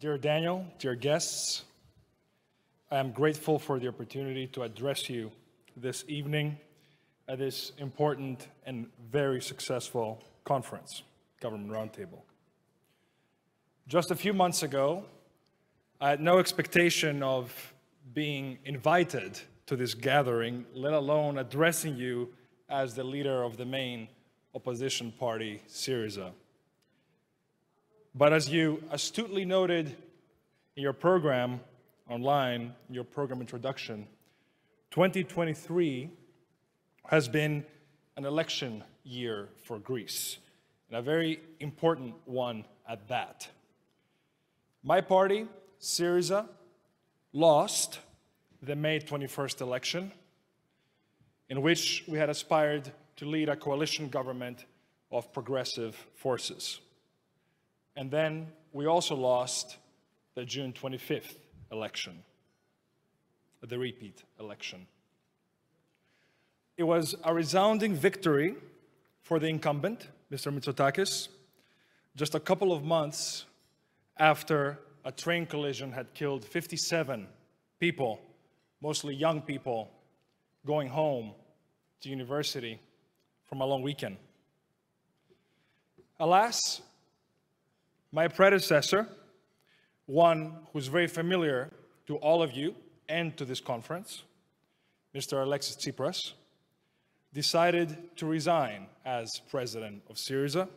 Dear Daniel, dear guests, I am grateful for the opportunity to address you this evening at this important and very successful conference, Government Roundtable. Just a few months ago, I had no expectation of being invited to this gathering, let alone addressing you as the leader of the main opposition party, Syriza. But as you astutely noted in your program online, in your program introduction, 2023 has been an election year for Greece, and a very important one at that. My party, Syriza, lost the May 21st election, in which we had aspired to lead a coalition government of progressive forces. And then we also lost the June 25th election, the repeat election. It was a resounding victory for the incumbent, Mr. Mitsotakis, just a couple of months after a train collision had killed 57 people, mostly young people, going home to university from a long weekend. Alas, my predecessor, one who's very familiar to all of you and to this conference, Mr. Alexis Tsipras, decided to resign as president of Syriza,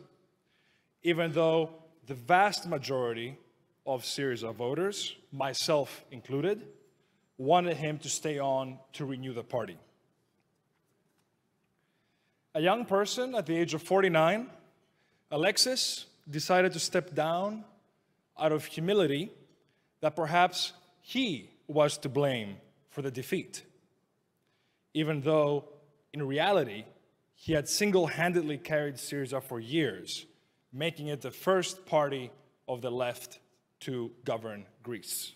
even though the vast majority of Syriza voters, myself included, wanted him to stay on to renew the party. A young person at the age of 49, Alexis decided to step down out of humility that perhaps he was to blame for the defeat, even though in reality he had single handedly carried Syriza for years, making it the first party of the left to govern Greece.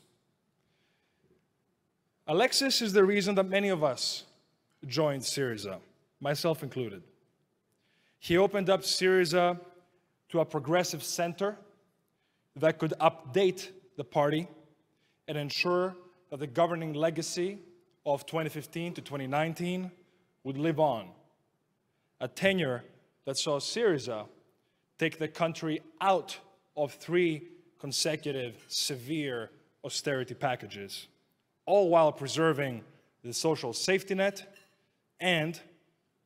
Alexis is the reason that many of us joined Syriza, myself included. He opened up Syriza to a progressive center that could update the party and ensure that the governing legacy of 2015 to 2019 would live on. A tenure that saw Syriza take the country out of three consecutive severe austerity packages, all while preserving the social safety net and,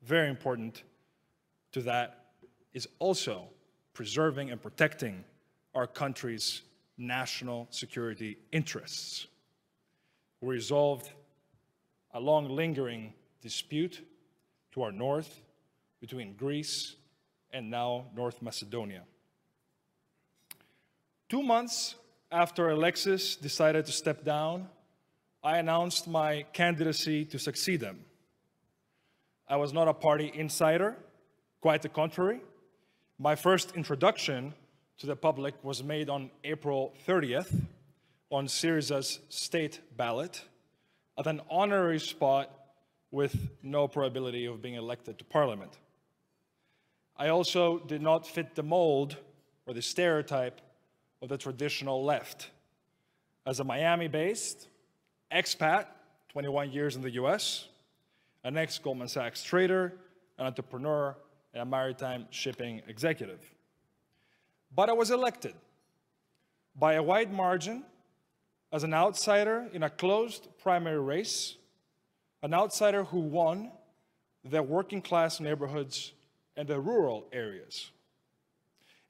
very important to that, is also preserving and protecting our country's national security interests. We resolved a long lingering dispute to our north between Greece and now North Macedonia. Two months after Alexis decided to step down, I announced my candidacy to succeed him. I was not a party insider, quite the contrary. My first introduction to the public was made on April 30th on Syriza's state ballot at an honorary spot with no probability of being elected to parliament. I also did not fit the mold or the stereotype of the traditional left. As a Miami-based expat, 21 years in the US, an ex-Goldman Sachs trader, an entrepreneur, a maritime shipping executive. But I was elected by a wide margin as an outsider in a closed primary race, an outsider who won the working class neighborhoods and the rural areas.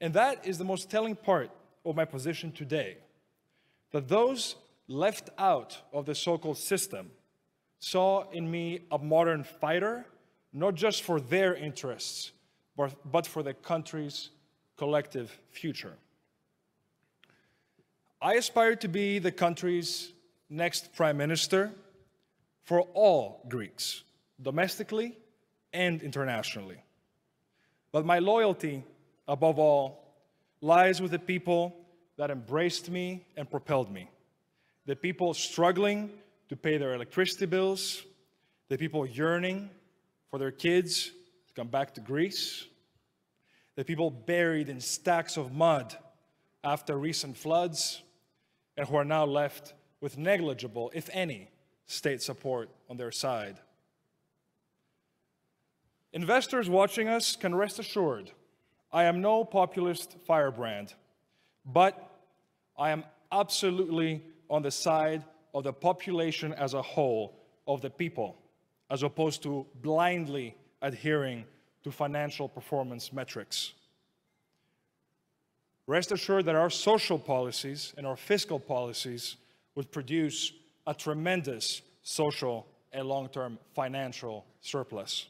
And that is the most telling part of my position today, that those left out of the so-called system saw in me a modern fighter, not just for their interests, but for the country's collective future. I aspire to be the country's next prime minister for all Greeks, domestically and internationally. But my loyalty, above all, lies with the people that embraced me and propelled me. The people struggling to pay their electricity bills, the people yearning for their kids come back to Greece, the people buried in stacks of mud after recent floods and who are now left with negligible, if any, state support on their side. Investors watching us can rest assured I am no populist firebrand, but I am absolutely on the side of the population as a whole, of the people, as opposed to blindly adhering to financial performance metrics. Rest assured that our social policies and our fiscal policies would produce a tremendous social and long-term financial surplus.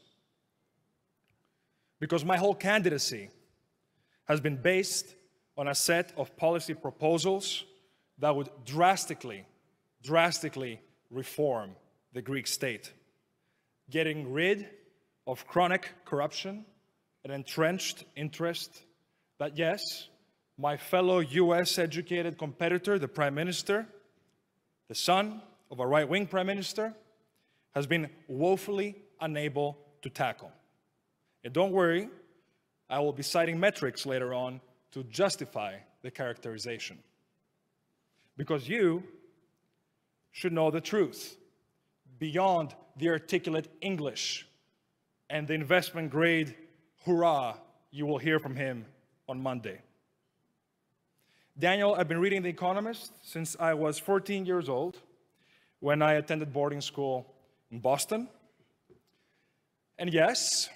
Because my whole candidacy has been based on a set of policy proposals that would drastically, drastically reform the Greek state, getting rid of chronic corruption and entrenched interest that, yes, my fellow US educated competitor, the Prime Minister, the son of a right wing Prime Minister, has been woefully unable to tackle. And don't worry, I will be citing metrics later on to justify the characterization. Because you should know the truth beyond the articulate English and the investment grade hurrah you will hear from him on Monday. Daniel, I've been reading The Economist since I was 14 years old when I attended boarding school in Boston. And yes,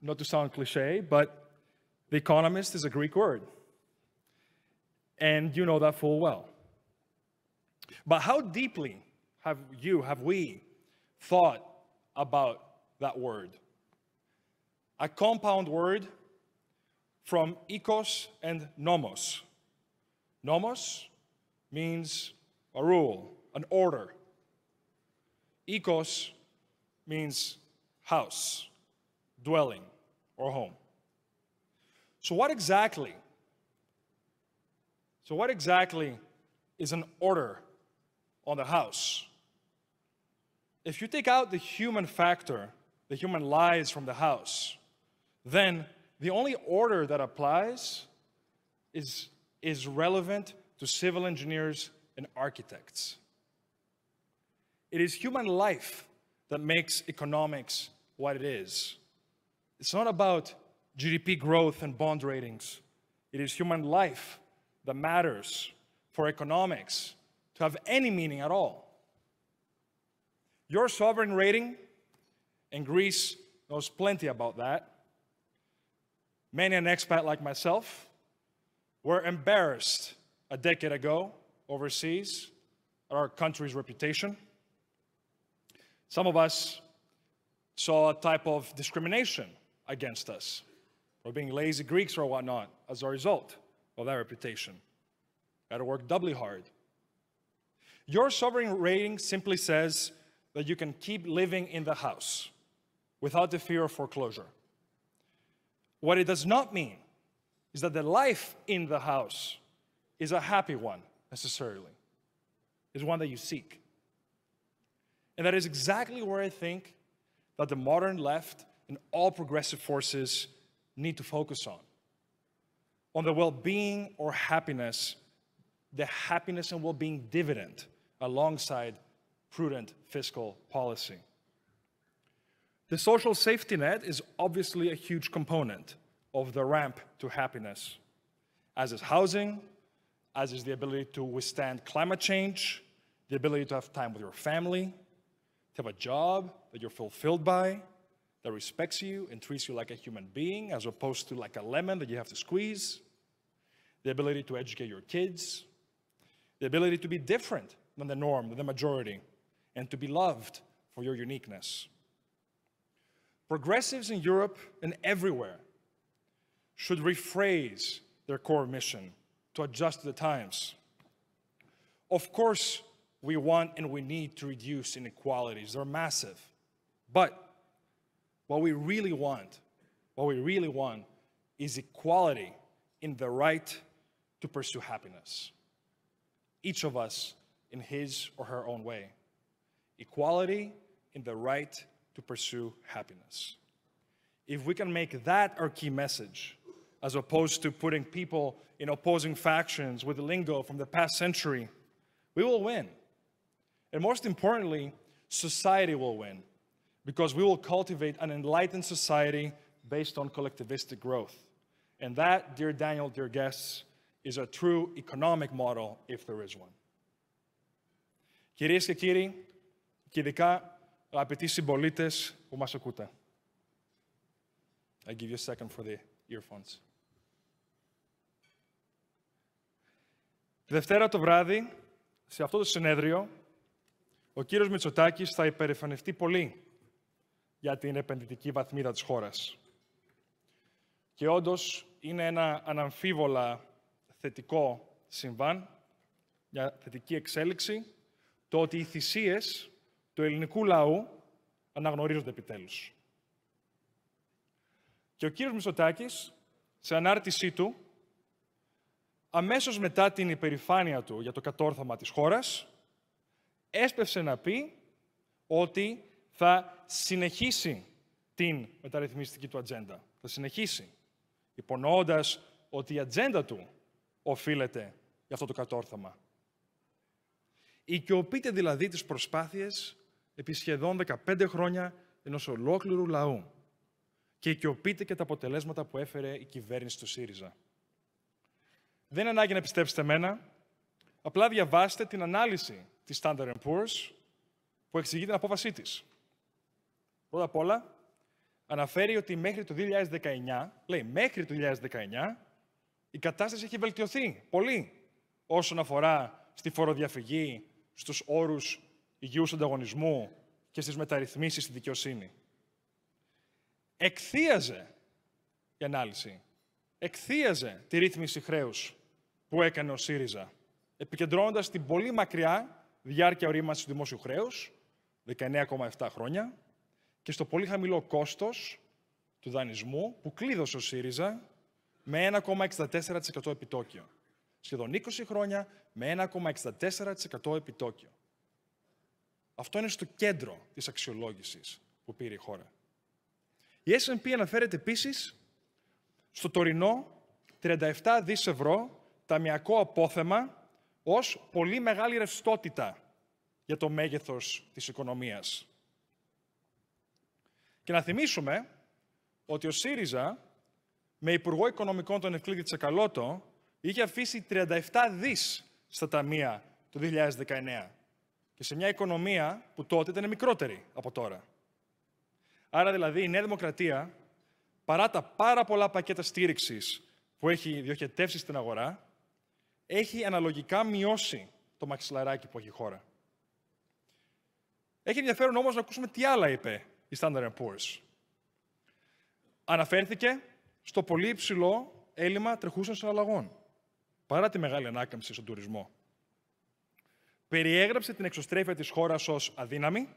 not to sound cliche, but The Economist is a Greek word. And you know that full well. But how deeply have you, have we thought about that word? a compound word from ikos and nomos. Nomos means a rule, an order. Ikos means house, dwelling, or home. So what exactly? So what exactly is an order on the house? If you take out the human factor, the human lies from the house, then the only order that applies is, is relevant to civil engineers and architects. It is human life that makes economics what it is. It's not about GDP growth and bond ratings. It is human life that matters for economics to have any meaning at all. Your sovereign rating, and Greece knows plenty about that, Many an expat like myself were embarrassed a decade ago overseas at our country's reputation. Some of us saw a type of discrimination against us for being lazy Greeks or whatnot as a result of that reputation. Had to work doubly hard. Your sovereign rating simply says that you can keep living in the house without the fear of foreclosure. What it does not mean is that the life in the house is a happy one necessarily, is one that you seek. And that is exactly where I think that the modern left and all progressive forces need to focus on on the well being or happiness, the happiness and well being dividend alongside prudent fiscal policy. The social safety net is obviously a huge component of the ramp to happiness, as is housing, as is the ability to withstand climate change, the ability to have time with your family, to have a job that you're fulfilled by, that respects you and treats you like a human being as opposed to like a lemon that you have to squeeze, the ability to educate your kids, the ability to be different than the norm, than the majority, and to be loved for your uniqueness progressives in Europe and everywhere should rephrase their core mission to adjust to the times. Of course, we want and we need to reduce inequalities. They're massive. But what we really want, what we really want is equality in the right to pursue happiness. Each of us in his or her own way. Equality in the right to pursue happiness. If we can make that our key message, as opposed to putting people in opposing factions with lingo from the past century, we will win. And most importantly, society will win because we will cultivate an enlightened society based on collectivistic growth. And that, dear Daniel, dear guests, is a true economic model if there is one. Κυρίες και κύριοι, αγαπητοί συμπολίτες που μας ακούτε. I give you a second for the earphones. Δευτέρα το βράδυ, σε αυτό το συνέδριο, ο κύριος Μητσοτάκης θα υπερηφανευτεί πολύ για την επενδυτική βαθμίδα της χώρας. Και όντως είναι ένα αναμφίβολα θετικό συμβάν, μια θετική εξέλιξη, το ότι οι θυσίες του ελληνικού λαού αναγνωρίζονται επιτέλους. Και ο κύριος Μητσοτάκης, σε ανάρτησή του, αμέσως μετά την υπερηφάνεια του για το κατόρθωμα της χώρας, έσπευσε να πει ότι θα συνεχίσει την μεταρρυθμιστική του ατζέντα. Θα συνεχίσει, υπονοώντας ότι η ατζέντα του οφείλεται για αυτό το κατόρθωμα. Οικειοποιείται δηλαδή τις προσπάθειες επί σχεδόν 15 χρόνια ενός ολόκληρου λαού και οικειοποιείται και τα αποτελέσματα που έφερε η κυβέρνηση του ΣΥΡΙΖΑ. Δεν είναι ανάγκη να πιστέψετε μένα, απλά διαβάστε την ανάλυση της Standard Poor's που εξηγεί την απόφασή της. Πρώτα απ' όλα, αναφέρει ότι μέχρι το 2019, λέει μέχρι το 2019, η κατάσταση έχει βελτιωθεί πολύ όσον αφορά στη φοροδιαφυγή, στους όρους υγιούς ανταγωνισμού και στις μεταρρυθμίσεις στη δικαιοσύνη. Εκθίαζε η ανάλυση. Εκθίαζε τη ρύθμιση χρέους που έκανε ο ΣΥΡΙΖΑ, επικεντρώνοντας την πολύ μακριά διάρκεια ορίμανση του δημόσιου χρέους, 19,7 χρόνια, και στο πολύ χαμηλό κόστος του δανεισμού που κλείδωσε ο ΣΥΡΙΖΑ με 1,64% επιτόκιο. Σχεδόν 20 χρόνια με 1,64% επιτόκιο. Αυτό είναι στο κέντρο της αξιολόγησης που πήρε η χώρα. Η S&P αναφέρεται επίσης στο τωρινό 37 δις ευρώ ταμιακό απόθεμα ως πολύ μεγάλη ρευστότητα για το μέγεθος της οικονομίας. Και να θυμίσουμε ότι ο ΣΥΡΙΖΑ με Υπουργό Οικονομικών τον Ευκλήτη Τσακαλώτο είχε αφήσει 37 δις στα ταμεία το 2019. Και σε μια οικονομία που τότε ήταν μικρότερη από τώρα. Άρα δηλαδή η Νέα Δημοκρατία, παρά τα πάρα πολλά πακέτα στήριξης που έχει διοχετεύσει στην αγορά, έχει αναλογικά μειώσει το μαξιλαράκι που έχει η χώρα. Έχει ενδιαφέρον όμως να ακούσουμε τι άλλα είπε η Standard Poor's. Αναφέρθηκε στο πολύ υψηλό έλλειμμα τρεχούσεων συναλλαγών, παρά τη μεγάλη ανάκαμψη στον τουρισμό περιέγραψε την εξωστρέφεια της χώρας ως αδύναμη,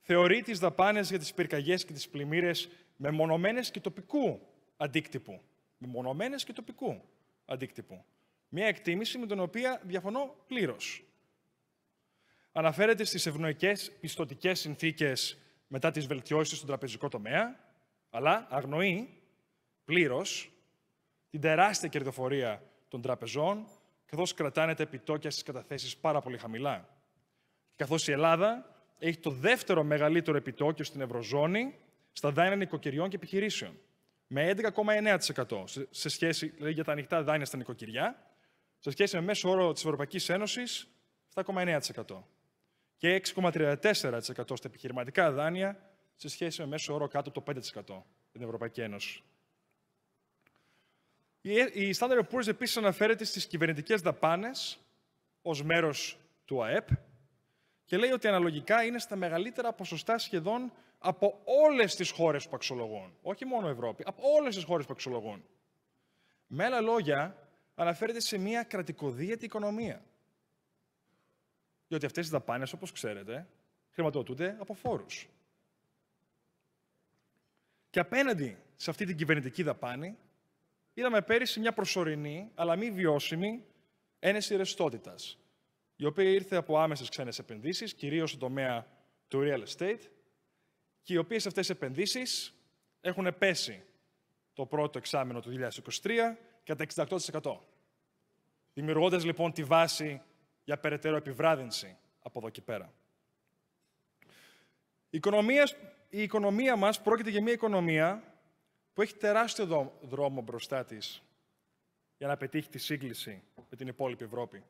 θεωρεί τις δαπάνες για τις πυρκαγιές και τις πλημμύρες μεμονωμένες και τοπικού αντίκτυπου. μονομενες και τοπικού αντίκτυπου. Μία εκτίμηση με την οποία διαφωνώ πλήρως. Αναφέρεται στις ευνοϊκές πιστοτικές συνθήκες μετά τις βελτιώσεις στον τραπεζικό τομέα, αλλά αγνοεί πλήρως την τεράστια κερδοφορία των τραπεζών καθώ κρατάνε τα επιτόκια στις καταθέσεις πάρα πολύ χαμηλά. Καθώς η Ελλάδα έχει το δεύτερο μεγαλύτερο επιτόκιο στην Ευρωζώνη στα δάνεια νοικοκυριών και επιχειρήσεων. Με 11,9% σε σχέση δηλαδή, για τα ανοιχτά δάνεια στα νοικοκυριά, σε σχέση με μέσο όρο της Ευρωπαϊκής Ένωσης 7,9% και 6,34% στα επιχειρηματικά δάνεια σε σχέση με μέσο όρο κάτω από το 5% στην Ευρωπαϊκή Ένωση. Η Standard ε- Poor's επίσης αναφέρεται στις κυβερνητικές δαπάνες ως μέρος του ΑΕΠ και λέει ότι αναλογικά είναι στα μεγαλύτερα ποσοστά σχεδόν από όλες τις χώρες που αξιολογούν. Όχι μόνο Ευρώπη, από όλες τις χώρες που αξιολογούν. Με άλλα λόγια, αναφέρεται σε μια κρατικοδίαιτη οικονομία. Διότι αυτές οι δαπάνες, όπως ξέρετε, χρηματοδοτούνται από φόρους. Και απέναντι σε αυτή την κυβερνητική δαπάνη, είδαμε πέρυσι μια προσωρινή, αλλά μη βιώσιμη, ένεση ρευστότητας, η οποία ήρθε από άμεσες ξένες επενδύσεις, κυρίως στον τομέα του real estate, και οι οποίες αυτές επενδύσεις έχουν πέσει το πρώτο εξάμεινο του 2023 κατά 68%. Δημιουργώντας λοιπόν τη βάση για περαιτέρω επιβράδυνση από εδώ και πέρα. Η οικονομίας, η οικονομία μας πρόκειται για μια οικονομία που έχει τεράστιο δρόμο μπροστά της για να πετύχει τη σύγκληση με την υπόλοιπη Ευρώπη.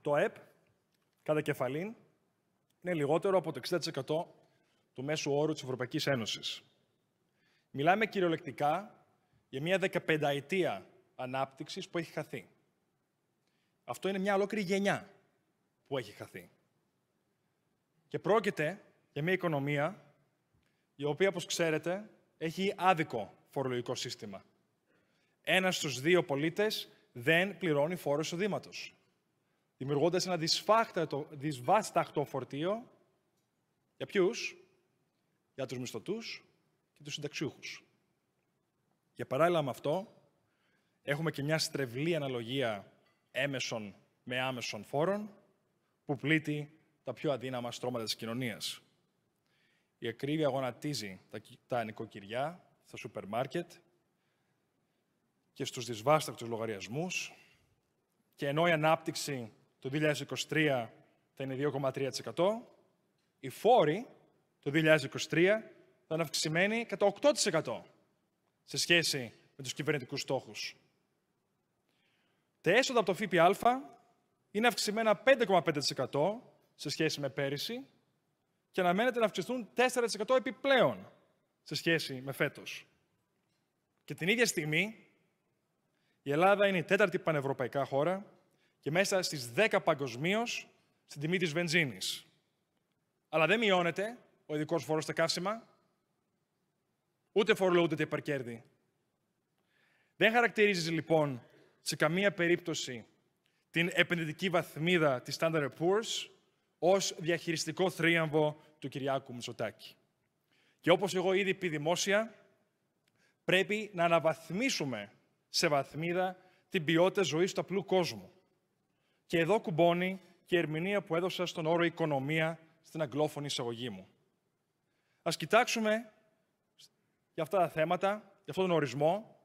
Το ΕΠ, κατά κεφαλήν, είναι λιγότερο από το 60% του μέσου όρου της Ευρωπαϊκής Ένωσης. Μιλάμε κυριολεκτικά για μια 15 ετία ανάπτυξης που έχει χαθεί. Αυτό είναι μια ολόκληρη γενιά που έχει χαθεί. Και πρόκειται για μια οικονομία η οποία, όπως ξέρετε, έχει άδικο φορολογικό σύστημα. Ένας στους δύο πολίτες δεν πληρώνει φόρο εισοδήματος, Δημιουργώντας ένα δυσβάσταχτο φορτίο για ποιους, για τους μισθωτούς και τους συνταξιούχους. Για παράλληλα με αυτό, έχουμε και μια στρεβλή αναλογία έμεσων με άμεσων φόρων που πλήττει τα πιο αδύναμα στρώματα της κοινωνίας. Η ακρίβεια γονατίζει τα νοικοκυριά, στα σούπερ μάρκετ και στους δυσβάστακτους λογαριασμούς. Και ενώ η ανάπτυξη το 2023 θα είναι 2,3%, η φόροι το 2023 θα είναι αυξημένοι κατά 8% σε σχέση με τους κυβερνητικούς στόχους. Τα έσοδα από το ΦΠΑ είναι αυξημένα 5,5% σε σχέση με πέρυσι και αναμένεται να αυξηθούν 4% επιπλέον σε σχέση με φέτος. Και την ίδια στιγμή η Ελλάδα είναι η τέταρτη πανευρωπαϊκά χώρα και μέσα στις 10 παγκοσμίως στην τιμή της βενζίνης. Αλλά δεν μειώνεται ο ειδικός φόρος στα καύσιμα, ούτε φορολογούνται τα υπερκέρδη. Δεν χαρακτηρίζεις λοιπόν σε καμία περίπτωση την επενδυτική βαθμίδα της Standard Poor's, ως διαχειριστικό θρίαμβο του Κυριάκου Μητσοτάκη. Και όπως εγώ ήδη πει δημόσια, πρέπει να αναβαθμίσουμε σε βαθμίδα την ποιότητα ζωής του απλού κόσμου. Και εδώ κουμπώνει και η ερμηνεία που έδωσα στον όρο «οικονομία» στην αγγλόφωνη εισαγωγή μου. Ας κοιτάξουμε για αυτά τα θέματα, για αυτόν τον ορισμό,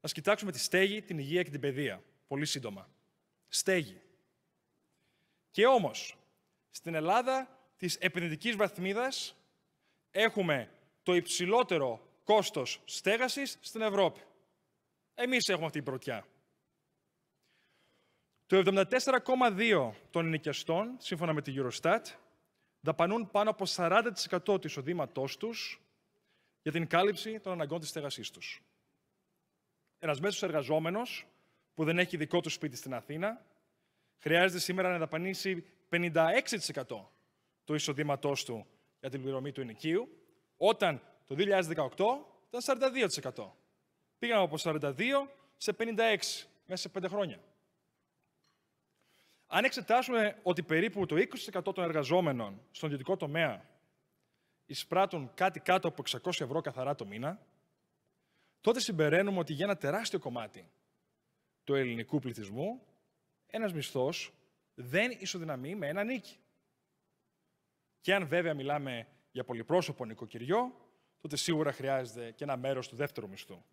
ας κοιτάξουμε τη στέγη, την υγεία και την παιδεία. Πολύ σύντομα. Στέγη. Και όμως, στην Ελλάδα της επενδυτικής βαθμίδας έχουμε το υψηλότερο κόστος στέγασης στην Ευρώπη. Εμείς έχουμε αυτή την πρωτιά. Το 74,2% των ενοικιαστών, σύμφωνα με τη Eurostat, δαπανούν πάνω από 40% του οδήματός τους για την κάλυψη των αναγκών της στέγασής τους. Ένας μέσος εργαζόμενος που δεν έχει δικό του σπίτι στην Αθήνα, χρειάζεται σήμερα να δαπανήσει... 56% του εισοδήματός του για την πληρωμή του ενοικίου, όταν το 2018 ήταν 42%. Πήγαμε από 42% σε 56% μέσα σε 5 χρόνια. Αν εξετάσουμε ότι περίπου το 20% των εργαζόμενων στον ιδιωτικό τομέα εισπράττουν κάτι κάτω από 600 ευρώ καθαρά το μήνα, τότε συμπεραίνουμε ότι για ένα τεράστιο κομμάτι του ελληνικού πληθυσμού ένας μισθός δεν ισοδυναμεί με ένα νίκη. Και αν βέβαια μιλάμε για πολυπρόσωπο νοικοκυριό, τότε σίγουρα χρειάζεται και ένα μέρος του δεύτερου μισθού.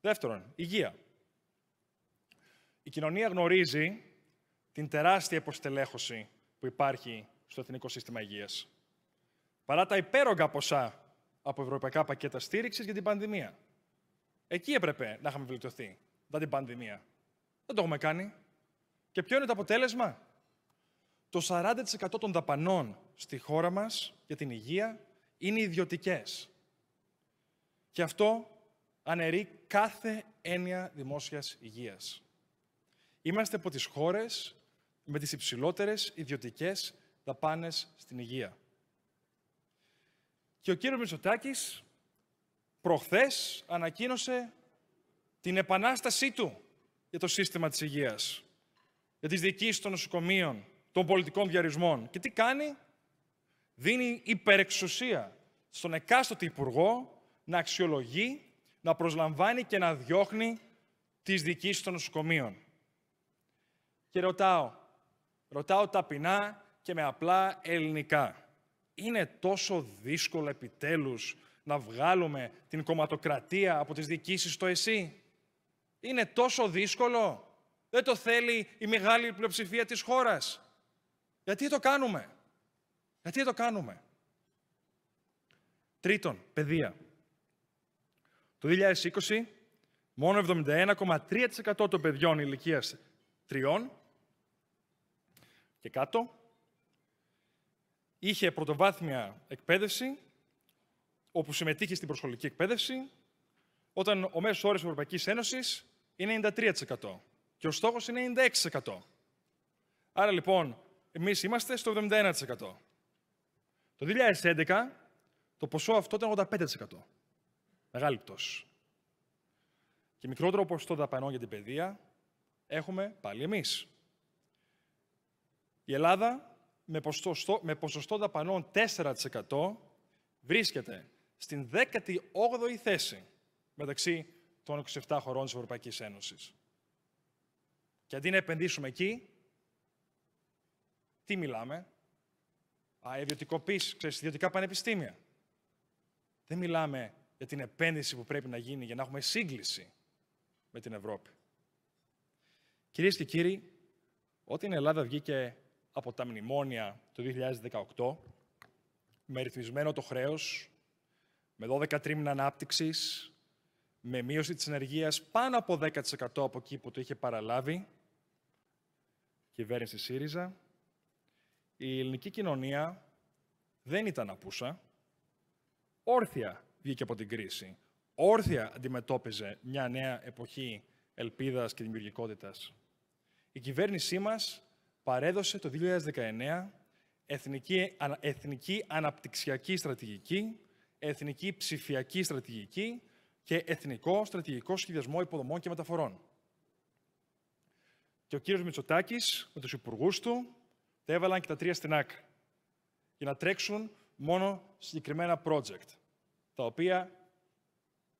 Δεύτερον, υγεία. Η κοινωνία γνωρίζει την τεράστια υποστελέχωση που υπάρχει στο εθνικό σύστημα υγείας. Παρά τα υπέρογκα ποσά από ευρωπαϊκά πακέτα στήριξης για την πανδημία. Εκεί έπρεπε να είχαμε βελτιωθεί μετά την πανδημία. Δεν το έχουμε κάνει. Και ποιο είναι το αποτέλεσμα? Το 40% των δαπανών στη χώρα μας για την υγεία είναι ιδιωτικές. Και αυτό αναιρεί κάθε έννοια δημόσιας υγείας. Είμαστε από τις χώρες με τις υψηλότερες ιδιωτικές δαπάνες στην υγεία. Και ο κύριος Μητσοτάκης προχθές ανακοίνωσε την επανάστασή του για το σύστημα της υγείας για τις διοικήσεις των νοσοκομείων, των πολιτικών διαρισμών. Και τι κάνει, δίνει υπερεξουσία στον εκάστοτε υπουργό να αξιολογεί, να προσλαμβάνει και να διώχνει τις διοικήσεις των νοσοκομείων. Και ρωτάω, ρωτάω ταπεινά και με απλά ελληνικά. Είναι τόσο δύσκολο επιτέλους να βγάλουμε την κομματοκρατία από τις διοικήσεις στο ΕΣΥ. Είναι τόσο δύσκολο. Δεν το θέλει η μεγάλη πλειοψηφία της χώρας. Γιατί το κάνουμε. Γιατί το κάνουμε. Τρίτον, παιδεία. Το 2020, μόνο 71,3% των παιδιών ηλικίας τριών και κάτω είχε πρωτοβάθμια εκπαίδευση, όπου συμμετείχε στην προσχολική εκπαίδευση, όταν ο μέσος όρος Ευρωπαϊκής Ένωσης είναι 93%. Και ο στόχος είναι 96%. Άρα λοιπόν, εμείς είμαστε στο 71%. Το 2011, το ποσό αυτό ήταν 85%. Μεγάλη πτώση. Και μικρότερο ποσοστό δαπανών για την παιδεία έχουμε πάλι εμείς. Η Ελλάδα με ποσοστό, με ποσοστό δαπανών 4% βρίσκεται στην 18η θέση μεταξύ των 27 χωρών της Ευρωπαϊκής Ένωσης. Και αντί να επενδύσουμε εκεί, τι μιλάμε. Α, ιδιωτικοποίηση, ξέρεις, ιδιωτικά πανεπιστήμια. Δεν μιλάμε για την επένδυση που πρέπει να γίνει για να έχουμε σύγκληση με την Ευρώπη. Κυρίες και κύριοι, όταν η Ελλάδα βγήκε από τα μνημόνια το 2018, με ρυθμισμένο το χρέος, με 12 τρίμηνα ανάπτυξης, με μείωση της ενεργείας πάνω από 10% από εκεί που το είχε παραλάβει, κυβέρνηση ΣΥΡΙΖΑ, η ελληνική κοινωνία δεν ήταν απούσα. Όρθια βγήκε από την κρίση. Όρθια αντιμετώπιζε μια νέα εποχή ελπίδας και δημιουργικότητας. Η κυβέρνησή μας παρέδωσε το 2019 εθνική, εθνική αναπτυξιακή στρατηγική, εθνική ψηφιακή στρατηγική και εθνικό στρατηγικό σχεδιασμό υποδομών και μεταφορών. Και ο κύριος Μητσοτάκης με τους υπουργούς του τα έβαλαν και τα τρία στην άκρη. Για να τρέξουν μόνο συγκεκριμένα project, τα οποία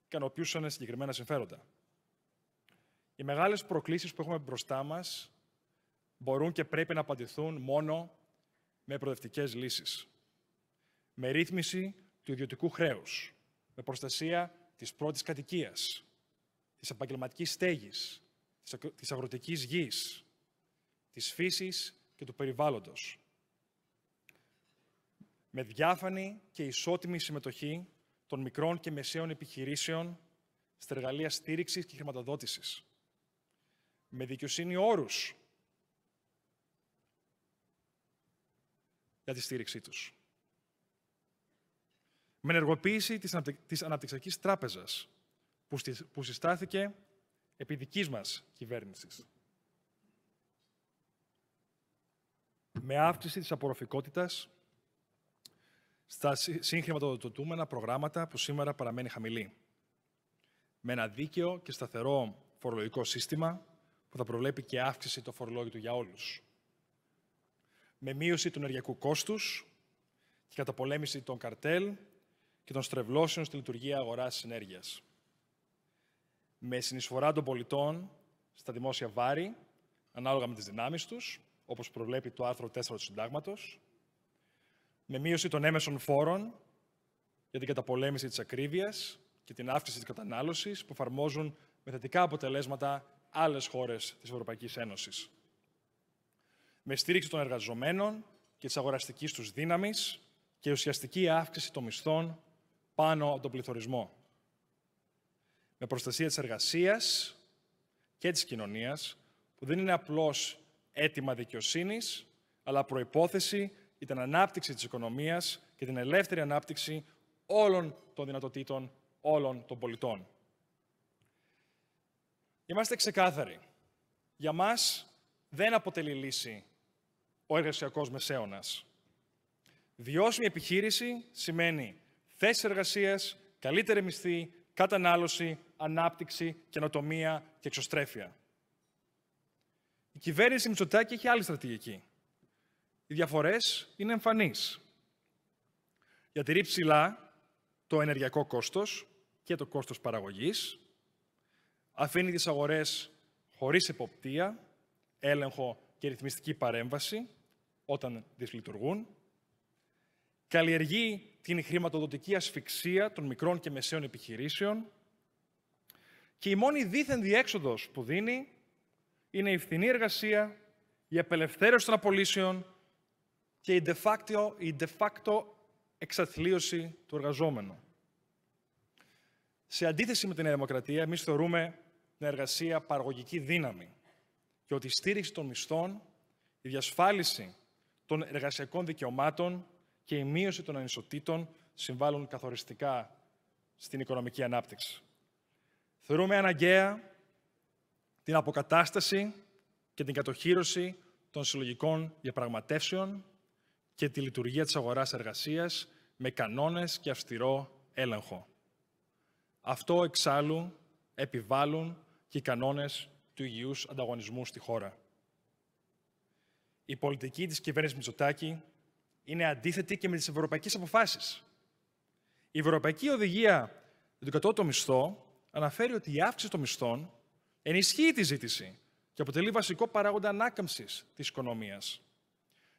ικανοποιούσαν συγκεκριμένα συμφέροντα. Οι μεγάλες προκλήσεις που έχουμε μπροστά μας μπορούν και πρέπει να απαντηθούν μόνο με προοδευτικές λύσεις. Με ρύθμιση του ιδιωτικού χρέους, με προστασία της πρώτης κατοικίας, της επαγγελματικής στέγης, της αγροτικής γης, της φύσης και του περιβάλλοντος. Με διάφανη και ισότιμη συμμετοχή των μικρών και μεσαίων επιχειρήσεων στα εργαλεία στήριξης και χρηματοδότησης. Με δικαιοσύνη όρους για τη στήριξή τους. Με ενεργοποίηση της Αναπτυξιακής Τράπεζας, που συστάθηκε επί δικής μας κυβέρνησης. Με αύξηση της απορροφικότητας στα συγχρηματοδοτούμενα προγράμματα που σήμερα παραμένει χαμηλή. Με ένα δίκαιο και σταθερό φορολογικό σύστημα που θα προβλέπει και αύξηση το φορολόγιο του για όλους. Με μείωση του ενεργειακού κόστους και καταπολέμηση των καρτέλ και των στρεβλώσεων στη λειτουργία αγοράς ενέργειας με συνεισφορά των πολιτών στα δημόσια βάρη, ανάλογα με τις δυνάμεις τους, όπως προβλέπει το άρθρο 4 του Συντάγματος, με μείωση των έμεσων φόρων για την καταπολέμηση της ακρίβειας και την αύξηση της κατανάλωσης που εφαρμόζουν με θετικά αποτελέσματα άλλες χώρες της Ευρωπαϊκής Ένωσης. Με στήριξη των εργαζομένων και της αγοραστικής τους δύναμης και ουσιαστική αύξηση των μισθών πάνω από τον πληθωρισμό με προστασία της εργασίας και της κοινωνίας, που δεν είναι απλώς αίτημα δικαιοσύνης, αλλά προϋπόθεση για την ανάπτυξη της οικονομίας και την ελεύθερη ανάπτυξη όλων των δυνατοτήτων όλων των πολιτών. Είμαστε ξεκάθαροι. Για μας δεν αποτελεί λύση ο εργασιακός μεσαίωνας. Βιώσιμη επιχείρηση σημαίνει θέση εργασίας, καλύτερη μισθή, κατανάλωση, ανάπτυξη, καινοτομία και εξωστρέφεια. Η κυβέρνηση Μητσοτάκη έχει άλλη στρατηγική. Οι διαφορές είναι εμφανείς. Διατηρεί ψηλά το ενεργειακό κόστος και το κόστος παραγωγής, Αφήνει τις αγορές χωρίς εποπτεία, έλεγχο και ρυθμιστική παρέμβαση όταν δυσλειτουργούν. Καλλιεργεί την χρηματοδοτική ασφυξία των μικρών και μεσαίων επιχειρήσεων και η μόνη δίθεν διέξοδο που δίνει είναι η φθηνή εργασία, η απελευθέρωση των απολύσεων και η de facto, η de facto εξαθλίωση του εργαζόμενου. Σε αντίθεση με την Νέα Δημοκρατία, εμείς θεωρούμε την εργασία παραγωγική δύναμη και ότι η στήριξη των μισθών, η διασφάλιση των εργασιακών δικαιωμάτων και η μείωση των ανισοτήτων συμβάλλουν καθοριστικά στην οικονομική ανάπτυξη. Θεωρούμε αναγκαία την αποκατάσταση και την κατοχήρωση των συλλογικών διαπραγματεύσεων και τη λειτουργία της αγοράς-εργασίας με κανόνες και αυστηρό έλεγχο. Αυτό εξάλλου επιβάλλουν και οι κανόνες του υγιούς ανταγωνισμού στη χώρα. Η πολιτική της κυβέρνησης Μητσοτάκη είναι αντίθετη και με τις ευρωπαϊκές αποφάσεις. Η Ευρωπαϊκή Οδηγία για τον κατώτο μισθό αναφέρει ότι η αύξηση των μισθών ενισχύει τη ζήτηση και αποτελεί βασικό παράγοντα ανάκαμψης της οικονομίας.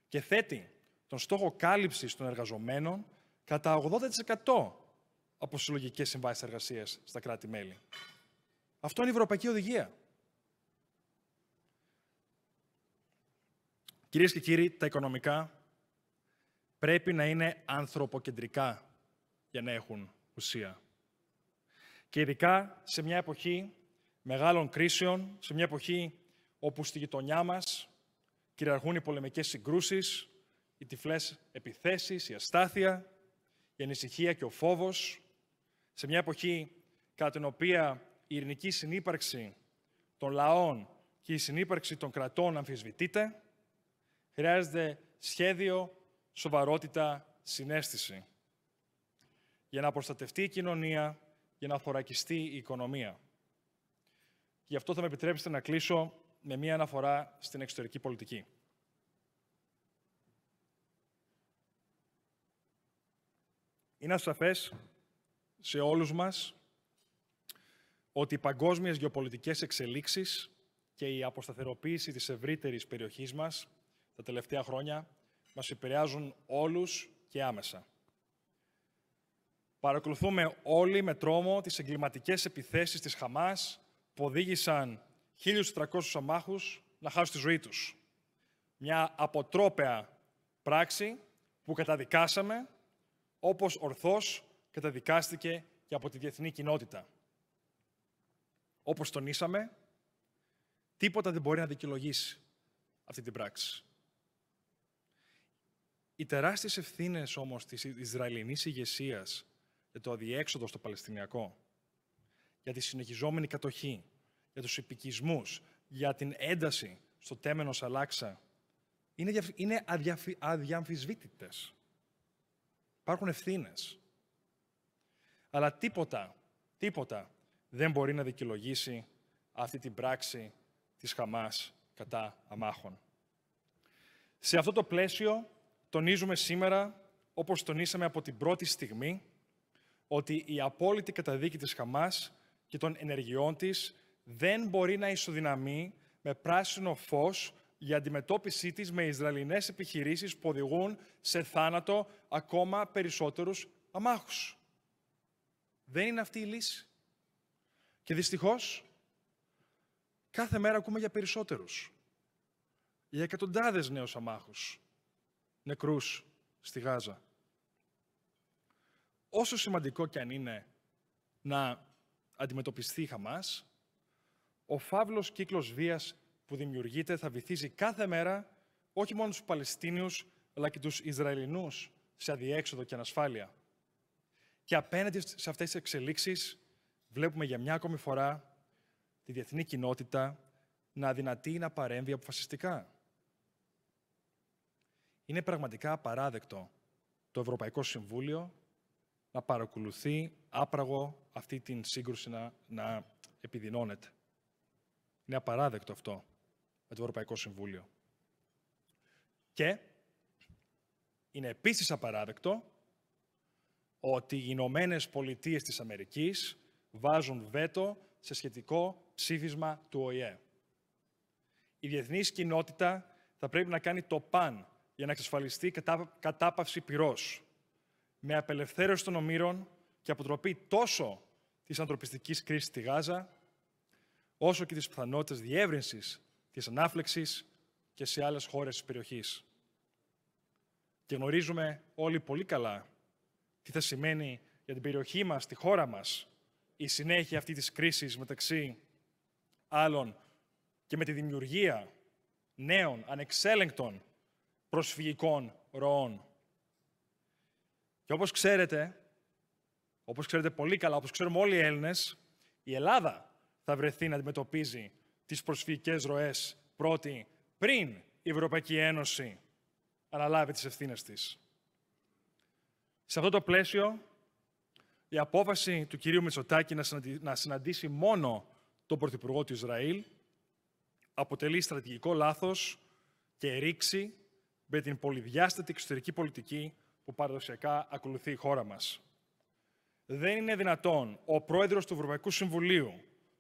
Και θέτει τον στόχο κάλυψης των εργαζομένων κατά 80% από συλλογικές συμβάσεις εργασίας στα κράτη-μέλη. Αυτό είναι η Ευρωπαϊκή Οδηγία. Κυρίες και κύριοι, τα οικονομικά πρέπει να είναι ανθρωποκεντρικά για να έχουν ουσία. Και ειδικά σε μια εποχή μεγάλων κρίσεων, σε μια εποχή όπου στη γειτονιά μας κυριαρχούν οι πολεμικές συγκρούσεις, οι τυφλές επιθέσεις, η αστάθεια, η ανησυχία και ο φόβος, σε μια εποχή κατά την οποία η ειρηνική συνύπαρξη των λαών και η συνύπαρξη των κρατών αμφισβητείται, χρειάζεται σχέδιο, σοβαρότητα, συνέστηση. Για να προστατευτεί η κοινωνία, για να θωρακιστεί η οικονομία. γι' αυτό θα με επιτρέψετε να κλείσω με μία αναφορά στην εξωτερική πολιτική. Είναι ασαφές σε όλους μας ότι οι παγκόσμιες γεωπολιτικές εξελίξεις και η αποσταθεροποίηση της ευρύτερης περιοχής μας τα τελευταία χρόνια μας επηρεάζουν όλους και άμεσα. Παρακολουθούμε όλοι με τρόμο τις εγκληματικές επιθέσεις της Χαμάς που οδήγησαν 1.400 αμάχους να χάσουν τη ζωή τους. Μια αποτρόπαια πράξη που καταδικάσαμε, όπως ορθώς καταδικάστηκε και από τη διεθνή κοινότητα. Όπως τονίσαμε, τίποτα δεν μπορεί να δικαιολογήσει αυτή την πράξη. Οι τεράστιες ευθύνες όμως της Ισραηλινής ηγεσίας για ε, το αδιέξοδο στο Παλαιστινιακό, για τη συνεχιζόμενη κατοχή, για τους επικισμούς, για την ένταση στο τέμενος Αλλάξα, είναι, είναι αδιαμφισβήτητες. Υπάρχουν ευθύνες. Αλλά τίποτα, τίποτα δεν μπορεί να δικαιολογήσει αυτή την πράξη της Χαμάς κατά αμάχων. Σε αυτό το πλαίσιο τονίζουμε σήμερα, όπως τονίσαμε από την πρώτη στιγμή, ότι η απόλυτη καταδίκη της Χαμάς και των ενεργειών της δεν μπορεί να ισοδυναμεί με πράσινο φως για αντιμετώπιση της με Ισραηλινές επιχειρήσεις που οδηγούν σε θάνατο ακόμα περισσότερους αμάχους. Δεν είναι αυτή η λύση. Και δυστυχώς, κάθε μέρα ακούμε για περισσότερους. Για εκατοντάδες νέους αμάχους, νεκρούς στη Γάζα όσο σημαντικό και αν είναι να αντιμετωπιστεί η Χαμάς, ο φαύλος κύκλος βίας που δημιουργείται θα βυθίζει κάθε μέρα όχι μόνο τους Παλαιστίνιους, αλλά και τους Ισραηλινούς σε αδιέξοδο και ανασφάλεια. Και απέναντι σε αυτές τις εξελίξεις βλέπουμε για μια ακόμη φορά τη διεθνή κοινότητα να αδυνατεί να παρέμβει αποφασιστικά. Είναι πραγματικά απαράδεκτο το Ευρωπαϊκό Συμβούλιο να παρακολουθεί άπραγο αυτή την σύγκρουση να, να επιδεινώνεται. Είναι απαράδεκτο αυτό με το Ευρωπαϊκό Συμβούλιο. Και είναι επίσης απαράδεκτο ότι οι Ηνωμένες Πολιτείες της Αμερικής βάζουν βέτο σε σχετικό ψήφισμα του ΟΗΕ. Η διεθνής κοινότητα θα πρέπει να κάνει το παν για να εξασφαλιστεί κατάπαυση πυρός με απελευθέρωση των ομήρων και αποτροπή τόσο της ανθρωπιστικής κρίσης στη Γάζα, όσο και της πιθανότητας διεύρυνσης της ανάφλεξης και σε άλλες χώρες της περιοχής. Και γνωρίζουμε όλοι πολύ καλά τι θα σημαίνει για την περιοχή μας, τη χώρα μας, η συνέχεια αυτή της κρίσης μεταξύ άλλων και με τη δημιουργία νέων, ανεξέλεγκτων προσφυγικών ροών. Και όπως ξέρετε, όπως ξέρετε πολύ καλά, όπως ξέρουμε όλοι οι Έλληνες, η Ελλάδα θα βρεθεί να αντιμετωπίζει τις προσφυγικές ροές πρώτη πριν η Ευρωπαϊκή Ένωση αναλάβει τις ευθύνες της. Σε αυτό το πλαίσιο, η απόφαση του κυρίου Μητσοτάκη να συναντήσει μόνο τον Πρωθυπουργό του Ισραήλ αποτελεί στρατηγικό λάθος και ρήξη με την πολυδιάστατη εξωτερική πολιτική που παραδοσιακά ακολουθεί η χώρα μας. Δεν είναι δυνατόν ο πρόεδρος του Ευρωπαϊκού Συμβουλίου,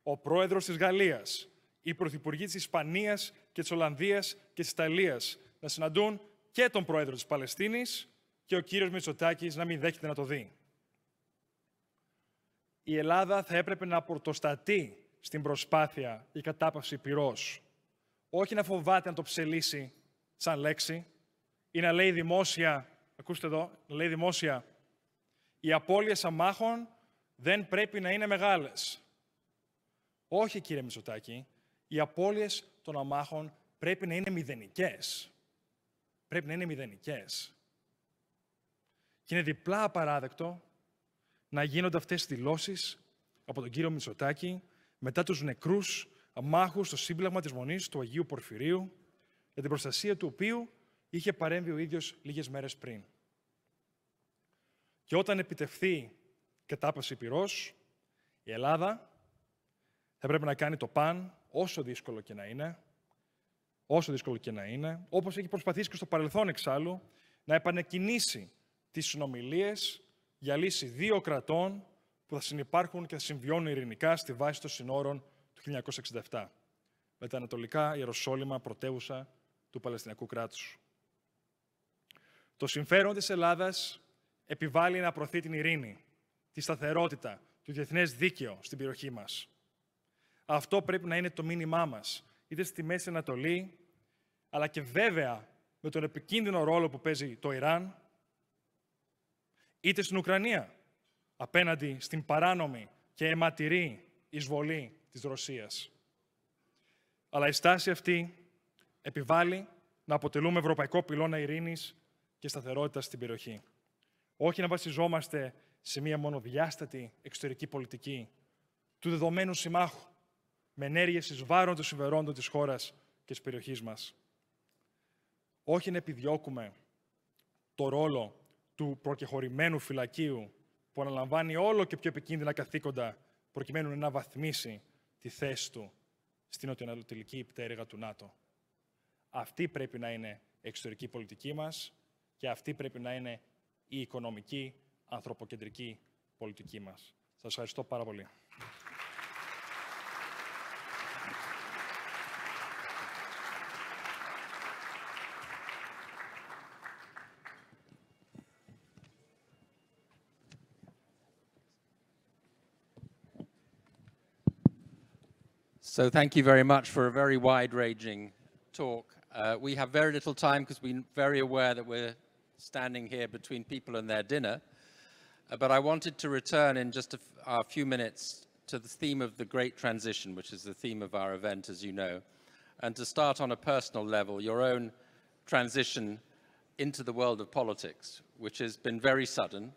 ο πρόεδρος της Γαλλίας, οι πρωθυπουργοί της Ισπανίας και της Ολλανδίας και της Ιταλίας να συναντούν και τον πρόεδρο της Παλαιστίνης και ο κύριος Μητσοτάκης να μην δέχεται να το δει. Η Ελλάδα θα έπρεπε να πρωτοστατεί στην προσπάθεια η κατάπαυση πυρός. Όχι να φοβάται να το ψελίσει σαν λέξη ή να λέει δημόσια ακούστε εδώ, λέει δημόσια, οι απώλειες αμάχων δεν πρέπει να είναι μεγάλες. Όχι, κύριε Μητσοτάκη, οι απώλειες των αμάχων πρέπει να είναι μηδενικές. Πρέπει να είναι μηδενικές. Και είναι διπλά απαράδεκτο να γίνονται αυτές τις δηλώσεις από τον κύριο Μητσοτάκη μετά τους νεκρούς αμάχους στο σύμπλεγμα της Μονής του Αγίου Πορφυρίου για την προστασία του οποίου είχε παρέμβει ο ίδιος λίγες μέρες πριν. Και όταν επιτευχθεί κατάπαυση πυρός, η Ελλάδα θα πρέπει να κάνει το παν, όσο δύσκολο και να είναι, όσο δύσκολο και να είναι, όπως έχει προσπαθήσει και στο παρελθόν εξάλλου, να επανεκκινήσει τις συνομιλίες για λύση δύο κρατών που θα συνεπάρχουν και θα συμβιώνουν ειρηνικά στη βάση των συνόρων του 1967, με τα Ανατολικά Ιεροσόλυμα πρωτεύουσα του Παλαιστινιακού κράτους. Το συμφέρον της Ελλάδας επιβάλλει να προωθεί την ειρήνη, τη σταθερότητα, το διεθνές δίκαιο στην περιοχή μας. Αυτό πρέπει να είναι το μήνυμά μας, είτε στη Μέση Ανατολή, αλλά και βέβαια με τον επικίνδυνο ρόλο που παίζει το Ιράν, είτε στην Ουκρανία, απέναντι στην παράνομη και αιματηρή εισβολή της Ρωσίας. Αλλά η στάση αυτή επιβάλλει να αποτελούμε ευρωπαϊκό πυλώνα ειρήνης και σταθερότητα στην περιοχή. Όχι να βασιζόμαστε σε μία μονοδιάστατη εξωτερική πολιτική του δεδομένου συμμάχου με ενέργειες εις βάρον των συμφερόντων της χώρας και της περιοχής μας. Όχι να επιδιώκουμε το ρόλο του προκεχωρημένου φυλακίου που αναλαμβάνει όλο και πιο επικίνδυνα καθήκοντα προκειμένου να βαθμίσει τη θέση του στην νοτιοανατολική πτέρυγα του ΝΑΤΟ. Αυτή πρέπει να είναι η εξωτερική πολιτική μας και αυτή πρέπει να είναι η οικονομική, ανθρωποκεντρική πολιτική μας. Σας ευχαριστώ πάρα πολύ. So thank you very much for a very wide-ranging talk. Uh, we have very little time because we're very aware that we're standing here between people and their dinner. Uh, but I wanted to return in just a few minutes to the theme of the Great Transition, which is the theme of our event, as you know, and to start on a personal level, your own transition into the world of politics, which has been very sudden.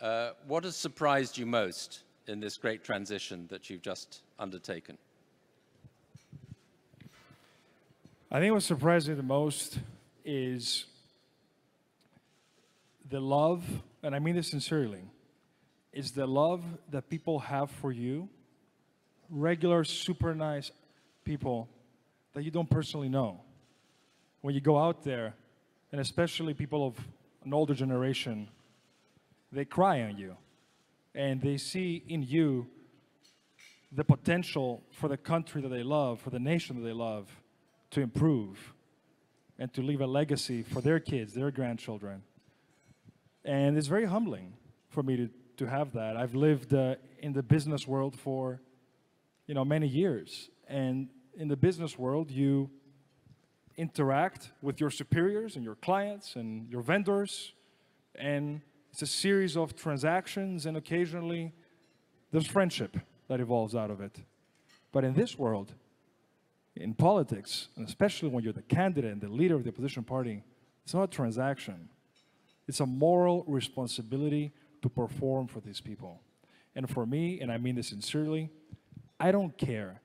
Uh, what has surprised you most in this great transition that you've just undertaken? I think what surprised me the most is the love, and I mean this sincerely, is the love that people have for you, regular, super nice people that you don't personally know. When you go out there, and especially people of an older generation, they cry on you and they see in you the potential for the country that they love, for the nation that they love, to improve and to leave a legacy for their kids, their grandchildren. And it's very humbling for me to, to have that. I've lived uh, in the business world for, you know, many years. And in the business world, you interact with your superiors and your clients and your vendors. And it's a series of transactions and occasionally there's friendship that evolves out of it. But in this world, in politics, and especially when you're the candidate and the leader of the opposition party, it's not a transaction. It's a moral responsibility to perform for these people. And for me, and I mean this sincerely, I don't care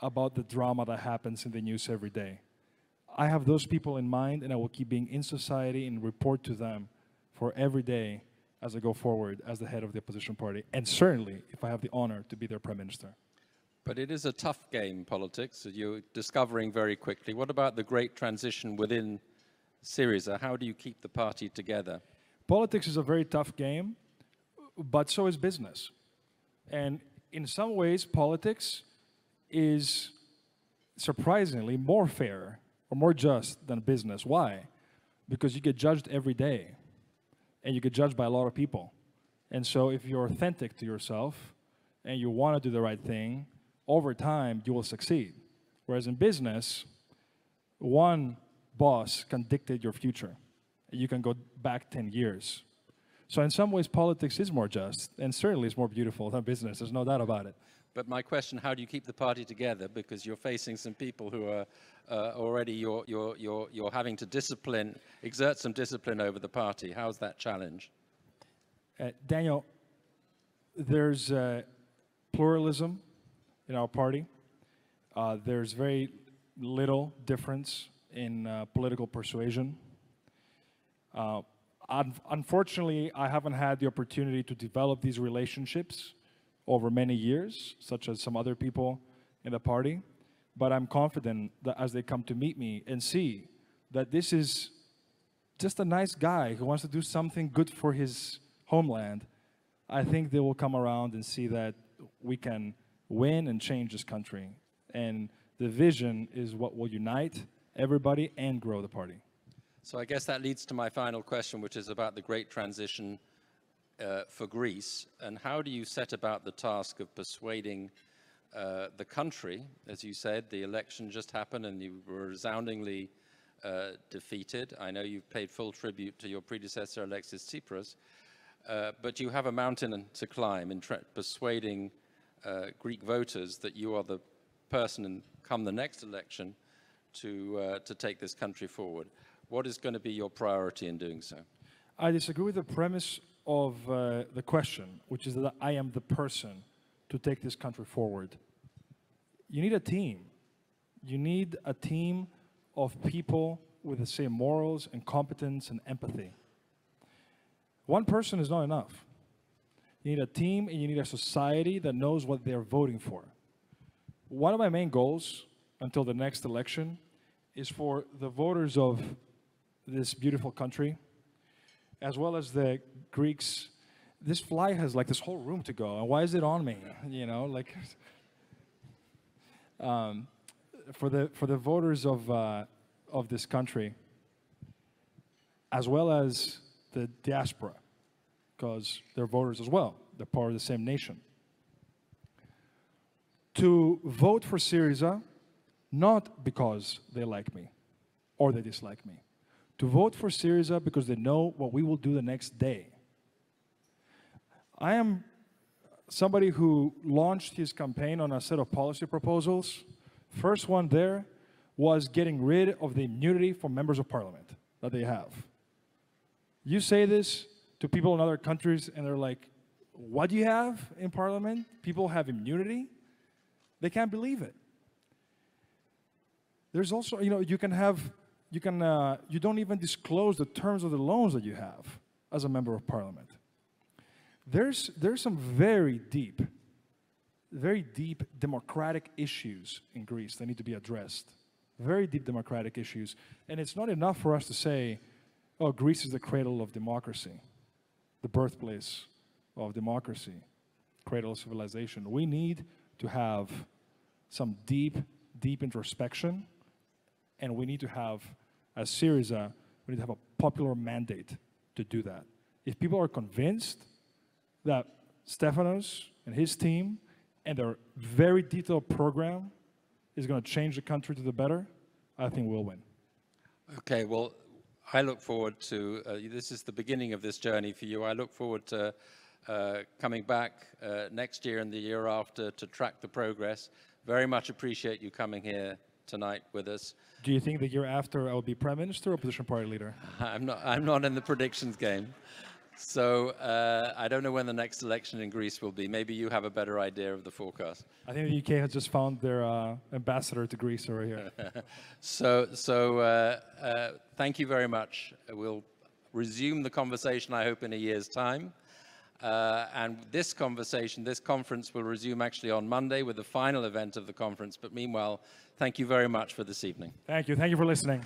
about the drama that happens in the news every day. I have those people in mind and I will keep being in society and report to them for every day as I go forward as the head of the opposition party, and certainly if I have the honor to be their prime minister. But it is a tough game, politics, that you're discovering very quickly. What about the great transition within Syriza? Uh, how do you keep the party together? Politics is a very tough game, but so is business. And in some ways, politics is surprisingly more fair or more just than business. Why? Because you get judged every day and you get judged by a lot of people. And so if you're authentic to yourself and you want to do the right thing, over time you will succeed. Whereas in business, one boss can dictate your future. You can go back 10 years. So in some ways, politics is more just, and certainly is more beautiful than business. There's no doubt about it. But my question, how do you keep the party together? Because you're facing some people who are uh, already, you're, you're, you're, you're having to discipline, exert some discipline over the party. How's that challenge? Uh, Daniel, there's uh, pluralism in our party. Uh, there's very little difference in uh, political persuasion. Uh, un unfortunately, I haven't had the opportunity to develop these relationships over many years, such as some other people in the party, but I'm confident that as they come to meet me and see that this is just a nice guy who wants to do something good for his homeland, I think they will come around and see that we can win and change this country. And the vision is what will unite everybody and grow the party. So I guess that leads to my final question, which is about the great transition uh, for Greece. And how do you set about the task of persuading uh, the country? As you said, the election just happened and you were resoundingly uh, defeated. I know you've paid full tribute to your predecessor, Alexis Tsipras. Uh, but you have a mountain to climb in persuading uh, Greek voters that you are the person and come the next election to, uh, to take this country forward. What is going to be your priority in doing so? I disagree with the premise of uh, the question, which is that I am the person to take this country forward. You need a team. You need a team of people with the same morals and competence and empathy. One person is not enough. You need a team and you need a society that knows what they're voting for. One of my main goals until the next election is for the voters of this beautiful country, as well as the Greeks. This fly has like this whole room to go, and why is it on me? You know, like um, for the for the voters of uh, of this country, as well as the diaspora, because they're voters as well. They're part of the same nation. To vote for Syriza not because they like me or they dislike me. To vote for Syriza because they know what we will do the next day. I am somebody who launched his campaign on a set of policy proposals. First one there was getting rid of the immunity for members of parliament that they have. You say this to people in other countries and they're like, what do you have in parliament? People have immunity? They can't believe it. There's also, you know, you can have, you can, uh, you don't even disclose the terms of the loans that you have as a member of parliament. There's, there's some very deep, very deep democratic issues in Greece that need to be addressed. Very deep democratic issues. And it's not enough for us to say, oh, Greece is the cradle of democracy, the birthplace of democracy, cradle of civilization. We need to have some deep, deep introspection and we need to have, as Syriza, uh, we need to have a popular mandate to do that. If people are convinced that Stefanos and his team and their very detailed program is going to change the country to the better, I think we'll win. Okay, well, I look forward to, uh, this is the beginning of this journey for you. I look forward to uh, coming back uh, next year and the year after to track the progress. Very much appreciate you coming here tonight with us. Do you think the year after I'll be prime minister or opposition party leader? I'm not. I'm not in the predictions game, so uh, I don't know when the next election in Greece will be. Maybe you have a better idea of the forecast. I think the UK has just found their uh, ambassador to Greece over here. so, so uh, uh, thank you very much. We'll resume the conversation. I hope in a year's time. Uh, and this conversation, this conference will resume actually on Monday with the final event of the conference. But meanwhile, thank you very much for this evening. Thank you. Thank you for listening.